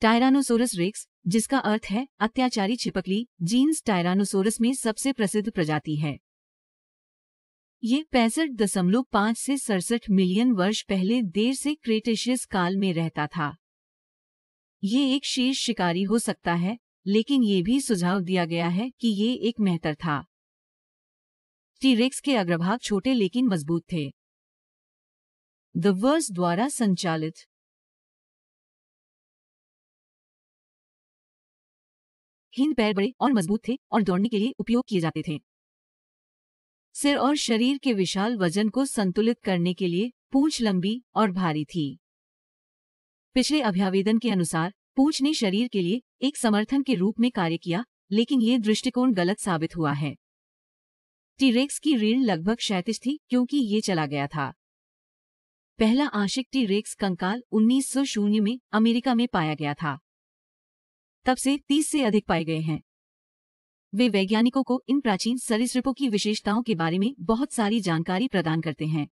Tyrannosaurus रिक्स जिसका अर्थ है अत्याचारी छिपकली जीन्स टायरानोसोरस में सबसे प्रसिद्ध प्रजाति है ये पैंसठ दशमलव पांच से सड़सठ मिलियन वर्ष पहले देर से क्रेटेशियस काल में रहता था ये एक शीर्ष शिकारी हो सकता है लेकिन ये भी सुझाव दिया गया है कि ये एक मेहतर था टीरेक्स के अग्रभाग छोटे लेकिन मजबूत थे द वर्स द्वारा संचालित हिंद पैर बड़े और मजबूत थे और दौड़ने के लिए उपयोग किए जाते थे सिर और शरीर के विशाल वजन को संतुलित करने के लिए पूंछ लंबी और भारी थी पिछले अभ्यावेदन के अनुसार पूंछ ने शरीर के लिए एक समर्थन के रूप में कार्य किया लेकिन ये दृष्टिकोण गलत साबित हुआ है टीरेक्स की रीढ़ लगभग क्षैतिज थी क्योंकि ये चला गया था पहला आंशिक टीरेक्स कंकाल 1900 में अमेरिका में पाया गया था तब से तीस से अधिक पाए गए हैं वे वैज्ञानिकों को इन प्राचीन सरीसृपों की विशेषताओं के बारे में बहुत सारी जानकारी प्रदान करते हैं